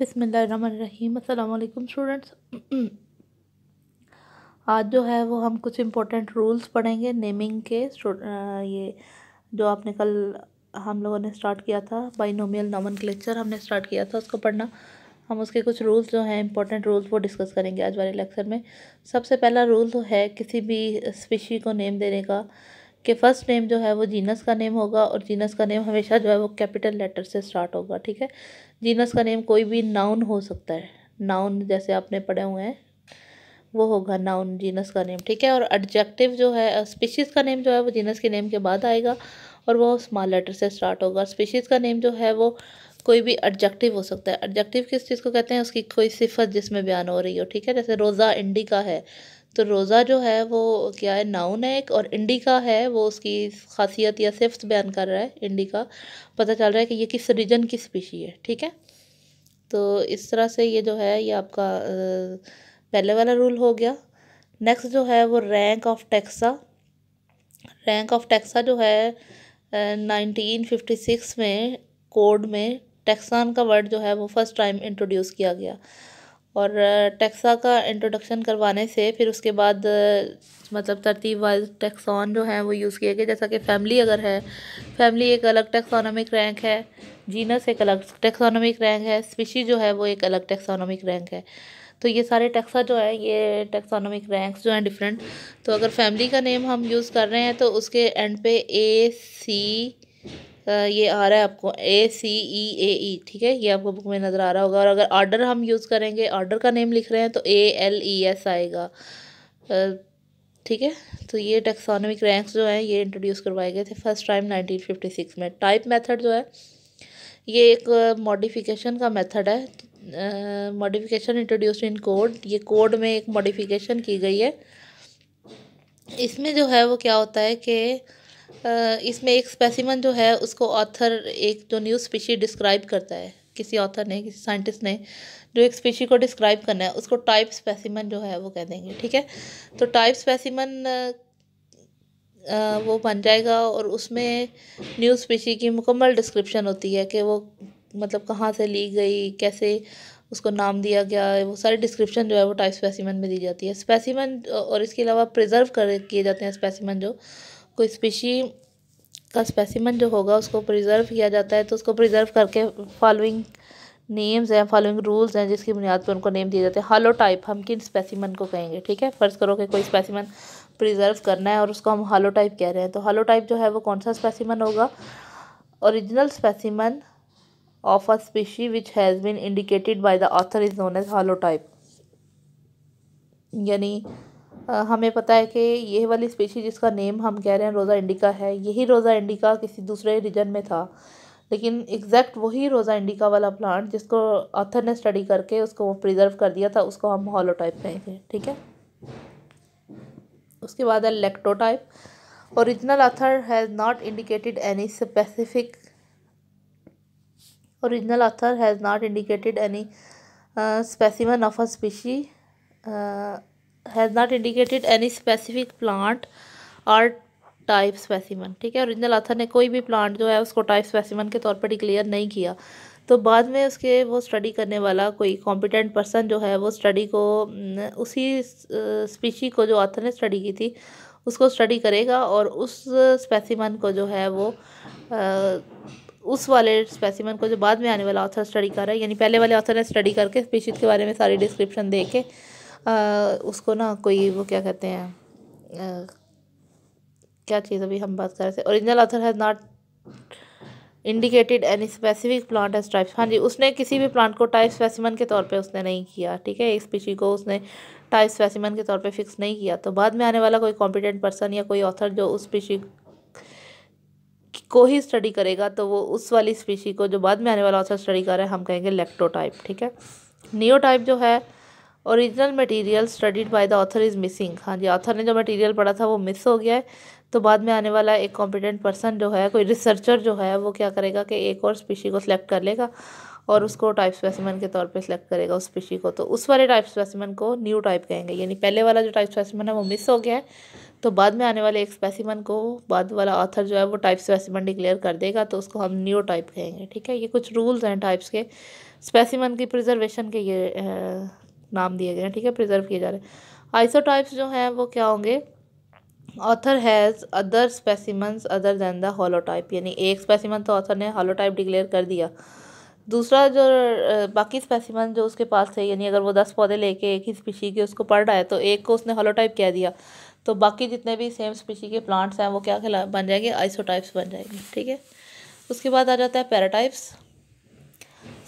बिसमीम अल्लाम स्टूडेंट्स आज जो है वो हम कुछ इम्पोर्टेंट रूल्स पढ़ेंगे नेमिंग के ये जो आपने कल हम लोगों ने स्टार्ट किया था बाइनोमियल नॉमन हमने स्टार्ट किया था उसको पढ़ना हम उसके कुछ रूल्स जो हैं इम्पोर्टेंट रूल्स वो डिस्कस करेंगे आज वाले लेक्चर में सबसे पहला रूल तो है किसी भी स्पीशी को नेम देने का कि फ़र्स्ट नेम जो है वो जीनस का नेम होगा और जीनस का नेम हमेशा जो है वो कैपिटल लेटर से स्टार्ट होगा ठीक है जीनस का नेम कोई भी नाउन हो सकता है नाउन जैसे आपने पढ़े हुए हैं वो होगा नाउन जीनस का नेम ठीक है और एडजेक्टिव जो है स्पीशीज़ का नेम जो है वो जीनस के नेम के बाद आएगा और वो स्मॉल लेटर से स्टार्ट होगा स्पीशीज़ का नेम जो है वो कोई भी एडजेक्टिव हो सकता है एडजेक्टिव किस चीज़ को कहते हैं उसकी कोई सिफत जिसमें बयान हो रही हो ठीक है जैसे रोज़ा इंडिका है तो रोज़ा जो है वो क्या है नाउन है एक और इंडिका है वो उसकी खासियत या सिफ्त बयान कर रहा है इंडिका पता चल रहा है कि ये किस रीजन की स्पीशी है ठीक है तो इस तरह से ये जो है ये आपका पहले वाला रूल हो गया नेक्स्ट जो है वो rank of taxa rank of taxa जो है नाइनटीन फिफ्टी सिक्स में कोड में टैक्सान का वर्ड जो है वो फर्स्ट टाइम इंट्रोड्यूस किया गया और टैक्सा का इंट्रोडक्शन करवाने से फिर उसके बाद मतलब तरतीब वाइज टैक्सॉन जो है वो यूज़ किया गया जैसा कि फैमिली अगर है फैमिली एक अलग टैक्सोनॉमिक रैंक है जीनस एक अलग टैक्सोनॉमिक रैंक है स्पीशी जो है वो एक अलग टैक्सोनॉमिक रैंक है तो ये सारे टैक्सा जो है ये टैक्सोनॉमिक रैंक्स जो हैं डिफरेंट तो अगर फैमिली का नेम हम यूज़ कर रहे हैं तो उसके एंड पे ए सी ये आ रहा है आपको ए सी ई ए ई ठीक है ये आपको बुक में नज़र आ रहा होगा और अगर ऑर्डर हम यूज़ करेंगे ऑर्डर का नेम लिख रहे हैं तो ए एल ई एस आएगा ठीक है तो ये टेक्सोनमिक रैंक्स जो हैं ये इंट्रोड्यूस करवाए गए थे first time nineteen fifty six में टाइप मेथड जो है ये एक मॉडिफिकेशन का मेथड है मॉडिफिकेशन इंट्रोड्यूसड इन कोड ये कोड में एक मॉडिफिकेशन की गई है इसमें जो है वो क्या होता है कि इसमें एक स्पेसिमन जो है उसको ऑथर एक जो न्यू स्पीशी डिस्क्राइब करता है किसी ऑथर ने किसी साइंटिस्ट ने जो एक स्पीशी को डिस्क्राइब करना है उसको टाइप स्पेसिमन जो है वो कह देंगे ठीक है तो टाइप स्पेसिमन वो बन जाएगा और उसमें न्यू स्पीशी की मुकम्मल डिस्क्रिप्शन होती है कि वो मतलब कहाँ से ली गई कैसे उसको नाम दिया गया है वो सारी डिस्क्रिप्शन जो है वो टाइप स्पेसिमन में दी जाती है स्पेसिमन और इसके अलावा प्रिजर्व कर किए जाते हैं स्पेसिमन जो कोई स्पीशी का स्पेसिमन जो होगा उसको प्रिजर्व किया जाता है तो उसको प्रिजर्व करके फॉलोइंग नेम्स हैं फॉलोइंग रूल्स हैं जिसकी बुनियाद पर उनको नेम दिए जाते हैं हालो टाइप हम किन स्पेसिमन को कहेंगे ठीक है फ़र्ज़ करो कि कोई स्पेसिमन प्रिजर्व करना है और उसको हम हालो टाइप कह रहे हैं तो हालो टाइप जो है वो कौन सा स्पेसिमन होगा original specimen of a species which has been indicated by the author is known as holotype यानी हमें पता है कि यह वाली स्पीशी जिसका नेम हम कह रहे हैं रोज़ा इंडिका है यही रोज़ा इंडिका किसी दूसरे रीजन में था लेकिन एग्जैक्ट वही रोज़ा इंडिका वाला प्लांट जिसको ऑथर ने स्टडी करके उसको वो प्रिजर्व कर दिया था उसको हम हॉलोटाइप कहेंगे ठीक है उसके बाद है lectotype original author has not indicated any specific original author has not indicated any specimen of a species has not indicated any specific plant और टाइप स्पेसिमन ठीक है औरिजिनल आथर ने कोई भी प्लांट जो है उसको टाइप स्पेसिमन के तौर पर डिक्लेयर नहीं किया तो बाद में उसके वो स्टडी करने वाला कोई कॉम्पिटेंट पर्सन जो है वो स्टडी को उसी स्पीशी को जो आथर ने स्टडी की थी उसको स्टडी करेगा और उस स्पेसिमन को जो है वो आ, उस वाले स्पेसिमन को जो बाद में आने वाला ऑथर स्टडी कर रहा है यानी पहले वाले ऑथर ने स्टडी करके स्पीशीज के बारे में सारी डिस्क्रिप्शन दे के उसको ना कोई वो क्या कहते हैं क्या चीज़ अभी हम बात कर रहे थे original author has not indicated any specific plant as types हाँ जी उसने किसी भी प्लांट को टाइप स्पेसिमन के तौर पे उसने नहीं किया ठीक है एक स्पीशी को उसने टाइप स्पेसिमन के तौर पे फिक्स नहीं किया तो बाद में आने वाला कोई कॉम्पिटेंट पर्सन या कोई ऑथर जो उस स्पीशी को ही स्टडी करेगा तो वो उस वाली स्पीशी को जो बाद में आने वाला ऑथर स्टडी कर रहा है हम कहेंगे लेक्टोटाइप ठीक है नियोटाइप जो है original material studied by the author is missing हाँ जी ऑथर ने जो मटेरियल पढ़ा था वो मिस हो गया है तो बाद में आने वाला एक कॉम्पिटेंट पर्सन जो है कोई रिसर्चर जो है वो क्या करेगा कि एक और स्पीशी को सिलेक्ट कर लेगा और उसको टाइप स्पेसिमन के तौर पे सिलेक्ट करेगा उस स्पीशी को तो उस वाले टाइप स्पेसिमन को न्यू टाइप कहेंगे यानी पहले वाला जो टाइप स्पेसिमन है वो मिस हो गया है तो बाद में आने वाले एक स्पेसिमन को बाद वाला ऑथर जो है वो टाइप स्पेसिमन डिक्लेयर कर देगा तो उसको हम न्यू टाइप कहेंगे ठीक है ये कुछ रूल्स हैं टाइप्स के स्पेसिमन की प्रिजर्वेशन के ये नाम दिए गए हैं ठीक है प्रिजर्व किए जा रहे हैं आइसोटाइप्स जो हैं वो क्या होंगे author has other specimens other than the holotype यानी एक स्पेसिमन तो ऑथर ने हॉलोटाइप डिक्लेयर कर दिया दूसरा जो बाकी स्पेसिमन जो उसके पास थे यानी अगर वो दस पौधे लेके एक ही स्पीशी के उसको पढ़ रहा है तो एक को उसने हॉलोटाइप कह दिया तो बाकी जितने भी सेम स्पीशी के प्लांट्स हैं वो क्या खिला बन जाएंगे आइसोटाइप्स बन जाएंगे ठीक है उसके बाद आ जाता है पैराटाइप्स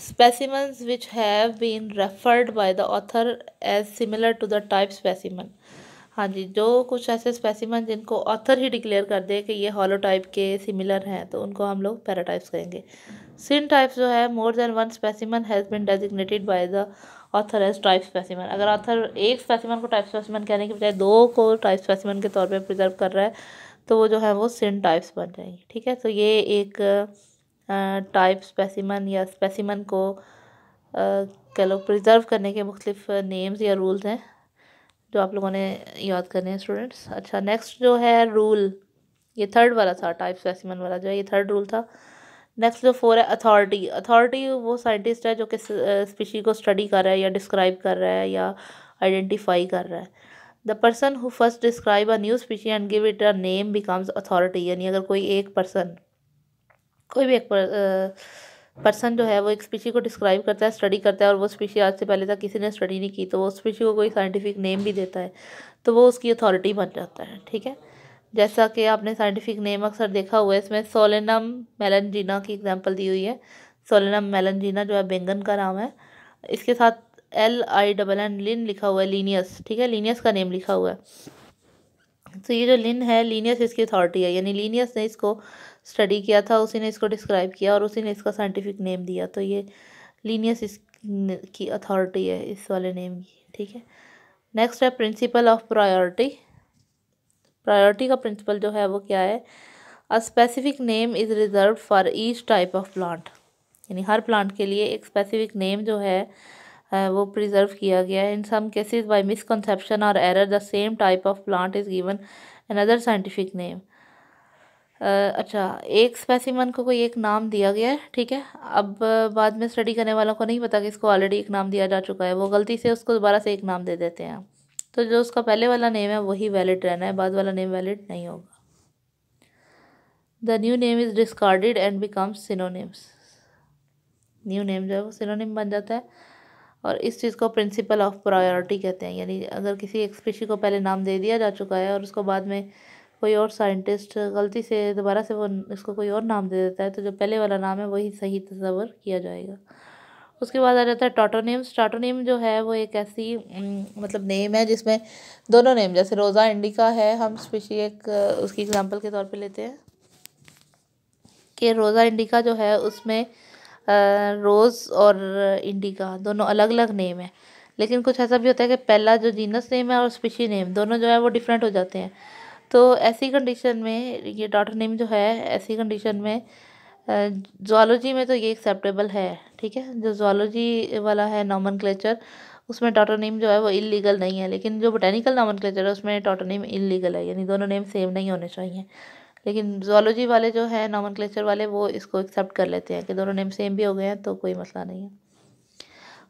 specimens which have been referred by the author as similar to the type specimen हाँ जी जो कुछ ऐसे स्पेसिमन जिनको ऑथर ही डिक्लेयर कर दे कि ये हॉलो टाइप के सिमिलर हैं तो उनको हम लोग पैराटाइप्स कहेंगे सिन टाइप्स जो है more than one specimen has been designated by the author as type specimen अगर ऑथर एक स्पेसिमन को टाइप स्पेसिमन कहने के बजाय दो को टाइप स्पेसिमन के तौर पर प्रिजर्व कर रहा है तो वो जो है वो सिन टाइप्स बन जाएंगे ठीक है तो ये एक टाइप स्पेसिमन या स्पेसिमन को कह लो प्रिज़र्व करने के मुख्तलिफ नेम्स या रूल्स हैं जो आप लोगों ने याद करने हैं स्टूडेंट्स अच्छा नेक्स्ट जो है रूल ये थर्ड वाला था टाइप स्पेसिमन वाला जो है ये थर्ड रूल था नेक्स्ट जो फोर है अथॉरिटी अथॉरिटी वो साइंटिस्ट है जो किस स्पीशी को स्टडी कर रहा है या डिस्क्राइब कर रहा है या आइडेंटिफाई कर रहा है the person who first describe a new species and give it a name becomes authority यानी अगर कोई एक पर्सन कोई भी एक पर्सन जो है वो एक स्पीशी को डिस्क्राइब करता है स्टडी करता है और वो स्पीशी आज से पहले तक किसी ने स्टडी नहीं की तो वो स्पीशी को कोई साइंटिफिक नेम भी देता है तो वो उसकी अथॉरिटी बन जाता है ठीक है जैसा कि आपने साइंटिफिक नेम अक्सर देखा हुआ है इसमें सोलेनम मेलनजीना की एग्जाम्पल दी हुई है सोलेनम मेलनजीना जो है बेंगन का नाम है इसके साथ L I double N Linn लिखा हुआ है लीनियस ठीक है लीनियस का नेम लिखा हुआ है तो ये जो लिन है लीनियस इसकी अथॉरिटी है यानी लीनियस ने इसको स्टडी किया था उसी ने इसको डिस्क्राइब किया और उसी ने इसका साइंटिफिक नेम दिया तो ये लीनियस इस की अथॉरिटी है इस वाले नेम की ठीक है नेक्स्ट है प्रिंसिपल ऑफ प्रायोरिटी प्रायोरिटी का प्रिंसिपल जो है वो क्या है a specific name is reserve for each type of plant यानी हर प्लांट के लिए एक स्पेसिफिक नेम जो है वो प्रिजर्व किया गया है in some cases by misconception और error the same type of plant is given another scientific name अच्छा एक स्पेसिमन को कोई एक नाम दिया गया है ठीक है अब बाद में स्टडी करने वालों को नहीं पता कि इसको ऑलरेडी एक नाम दिया जा चुका है वो गलती से उसको दोबारा से एक नाम दे देते हैं तो जो उसका पहले वाला नेम है वही वैलिड रहना है बाद वाला नेम वैलिड नहीं होगा the new name is discarded and becomes synonyms new name जो है वो नेम बन जाता है और इस चीज़ को प्रिंसिपल ऑफ प्रायोरिटी कहते हैं यानी अगर किसी एक स्पीशी को पहले नाम दे दिया जा चुका है और उसको बाद में कोई और साइंटिस्ट गलती से दोबारा से वो इसको कोई और नाम दे देता है तो जो पहले वाला नाम है वही सही तस्वर किया जाएगा उसके बाद आ जाता है टाटोनेम्स टाटोनेम जो है वो एक ऐसी मतलब नेम है जिसमें दोनों नेम जैसे रोज़ा इंडिका है हम स्पेशली एक उसकी एग्जांपल के तौर पे लेते हैं कि रोज़ा इंडिका जो है उसमें रोज़ और इंडिका दोनों अलग अलग नेम है लेकिन कुछ ऐसा भी होता है कि पहला जो जीनस नेम है और स्पेशी नेम दोनों जो है वो डिफरेंट हो जाते हैं तो ऐसी कंडीशन में ये नेम जो है ऐसी कंडीशन में जोलॉजी में तो ये एक्सेप्टेबल है ठीक है जो जोलॉजी वाला है नॉमन उसमें उसमें नेम जो है वो इलीगल नहीं है लेकिन जो बोटेनिकल नॉमन है उसमें नेम इलीगल है यानी दोनों नेम सेम नहीं होने चाहिए लेकिन जोलॉजी वाले जो है नॉमन क्लेचर वाले वो इसको एक्सेप्ट कर लेते हैं कि दोनों नेम सेम भी हो गए हैं तो कोई मसला नहीं है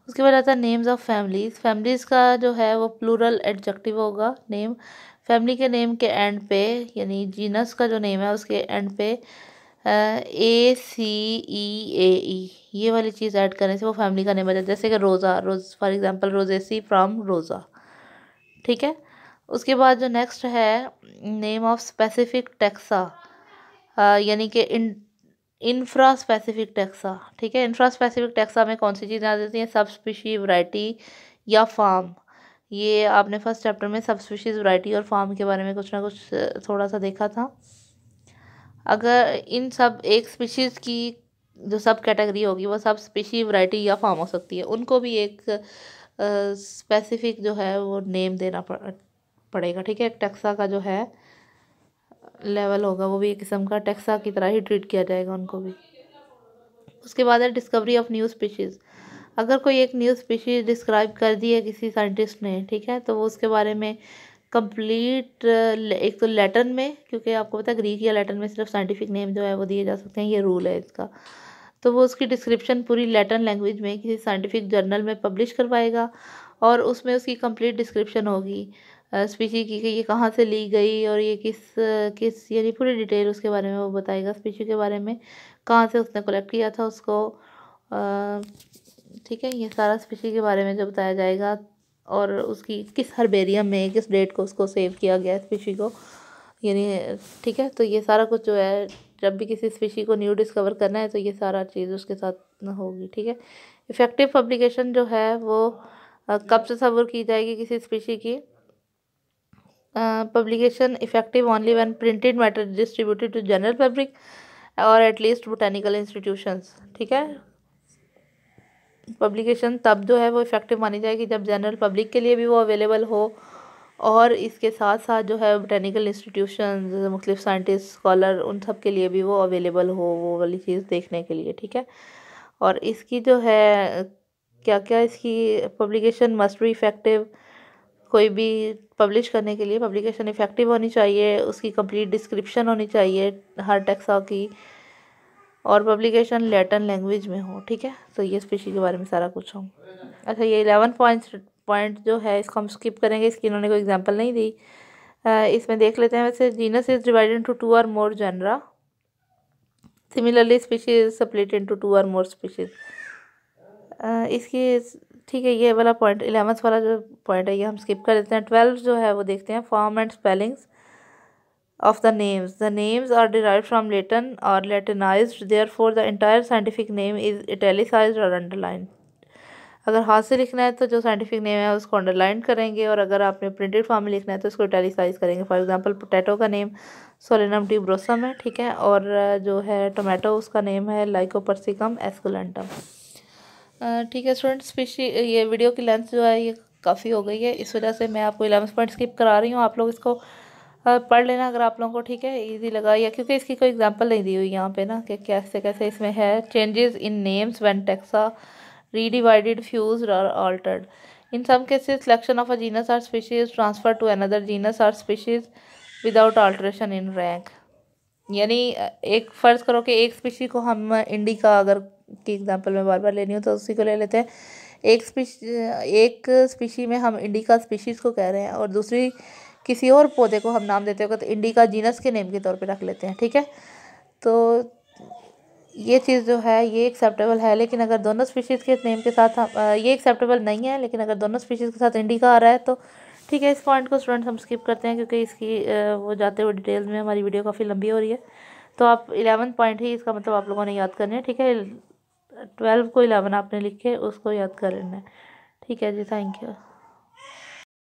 उसके बाद आता है नेम्स ऑफ़ फैमिलीज़ फैमिलीज़ का जो है वो प्लूरल एडजक्टिव होगा नेम फैमिली के नेम के एंड पे यानी जीनस का जो नेम है उसके एंड पे ए सी ई ए ई ये वाली चीज़ ऐड करने से वो फैमिली का नेम बचा जाता है जैसे कि Rosa rose for example Rosaceae from Rosa ठीक है उसके बाद जो नेक्स्ट है नेम ऑफ स्पेसिफिक टैक्सा यानी कि इन इंफ्रा स्पेसिफिक टैक्सा ठीक है इंफ्रा स्पेसिफिक टैक्सा में कौन सी चीज़ें आ जाती हैं सब स्पीशी वराइटी या फार्म ये आपने फर्स्ट चैप्टर में सब स्पीशीज़ वराइटी और फॉर्म के बारे में कुछ ना कुछ थोड़ा सा देखा था अगर इन सब एक स्पीशीज़ की जो सब कैटेगरी होगी वो सब स्पीशी वराइटी या फॉर्म हो सकती है उनको भी एक स्पेसिफिक जो है वो नेम देना पड़ेगा ठीक है एक टैक्सा का जो है लेवल होगा वो भी एक किस्म का टैक्सा की तरह ही ट्रीट किया जाएगा उनको भी उसके बाद है डिस्कवरी ऑफ न्यू स्पीशीज़ अगर कोई एक न्यू स्पीशीज़ डिस्क्राइब कर दी है किसी साइंटिस्ट ने ठीक है तो वो उसके बारे में कंप्लीट एक तो लैटिन में क्योंकि आपको पता है ग्रीक या लैटिन में सिर्फ साइंटिफिक नेम जो है वो दिए जा सकते हैं ये रूल है इसका तो वो उसकी डिस्क्रिप्शन पूरी लैटिन लैंग्वेज में किसी साइंटिफिक जर्नल में पब्लिश करवाएगा और उसमें उसकी कंप्लीट डिस्क्रिप्शन होगी स्पीशी की कि ये कहाँ से ली गई और ये किस किस यानी पूरी डिटेल उसके बारे में वो बताएगा स्पीशी के बारे में कहाँ से उसने कलेक्ट किया था उसको आ, ठीक है ये सारा स्पीशी के बारे में जो बताया जाएगा और उसकी किस हरबेरियम में किस डेट को उसको सेव किया गया स्पीशी को यानी ठीक है तो ये सारा कुछ जो है जब भी किसी स्पीशी को न्यू डिस्कवर करना है तो ये सारा चीज़ उसके साथ होगी ठीक है इफ़ेक्टिव पब्लिकेशन जो है वो कब से सबर की जाएगी किसी स्पीशी की publication effective only one printed matter distributed to general public और एटलीस्ट बोटेनिकल इंस्टीट्यूशंस ठीक है पब्लिकेशन तब जो है वो इफ़ेक्टिव मानी जाएगी जब जनरल पब्लिक के लिए भी वो अवेलेबल हो और इसके साथ साथ जो है बोटेनिकल इंस्टीट्यूशन मुख्तु साइंटिस्ट स्कॉलर उन सब के लिए भी वो अवेलेबल हो वो वाली चीज़ देखने के लिए ठीक है और इसकी जो है क्या क्या इसकी पब्लिकेशन मस्ट भी इफ़ेक्टिव कोई भी पब्लिश करने के लिए पब्लिकेशन इफ़ेक्टिव होनी चाहिए उसकी कंप्लीट डिस्क्रिप्शन होनी चाहिए हर टेक्सा की और पब्लिकेशन लेटन लैंग्वेज में हो ठीक है तो ये स्पीशी के बारे में सारा कुछ हो अच्छा ये इलेवन पॉइंट पॉइंट जो है इसको हम स्किप करेंगे इसकी इन्होंने कोई एग्जांपल नहीं दी इसमें देख लेते हैं वैसे genus is divided into two or more genera similarly species split into two or more species इसकी ठीक है ये वाला पॉइंट इलेवंथ वाला जो पॉइंट है ये हम स्किप कर देते हैं ट्वेल्व जो है वो देखते हैं form and spellings of the names. The names are derived from Latin or Latinized. Therefore, the entire scientific name is italicized or underlined. अगर हाथ से लिखना है तो जो साइंटिफिक नेम है उसको अंडरलाइन करेंगे और अगर आपने प्रिंटेड फॉर्म में लिखना है तो उसको इटैलिसाइज करेंगे फॉर एग्जांपल पोटैटो का नेम सोलेनम ब्रोसम है ठीक है और जो है टोमेटो उसका नेम है लाइकोपर्सिकम एस्कुलेंटम ठीक है स्टूडेंट स्पीशी ये वीडियो की लेंथ जो है ये काफ़ी हो गई है इस वजह से मैं आपको इलेवंथ पॉइंट स्किप करा रही हूँ आप लोग इसको पढ़ लेना अगर आप लोगों को ठीक है इजी लगा या क्योंकि इसकी कोई एग्जांपल नहीं दी हुई यहाँ पे ना कि कैसे कैसे इसमें है changes in names when taxa redivided fuse और altered in some cases selection of a genus or species transfer to another genus or species without alteration in rank यानी एक फ़र्ज़ करो कि एक स्पीशी को हम इंडी का अगर की एग्जाम्पल में बार बार लेनी हो तो उसी को ले लेते हैं एक स्पीशी एक स्पीशी में हम इंडिका स्पीशीज़ को कह रहे हैं और दूसरी किसी और पौधे को हम नाम देते हो तो इंडिका जीनस के नेम के तौर पे रख लेते हैं ठीक है तो ये चीज़ जो है ये एक्सेप्टेबल है लेकिन अगर दोनों स्पीशीज़ के नेम के साथ हम ये एक्सेप्टेबल नहीं है लेकिन अगर दोनों स्पीशीज़ के साथ इंडिका आ रहा है तो ठीक है इस पॉइंट को स्टूडेंट्स हम स्किप करते हैं क्योंकि इसकी वो जाते हुए डिटेल्स में हमारी वीडियो काफ़ी लंबी हो रही है तो आप इलेवन पॉइंट ही इसका मतलब आप लोगों ने याद करना है ठीक है ट्वेल्व को इलेवन आपने लिखे उसको याद कर लेना है ठीक है जी थैंक यू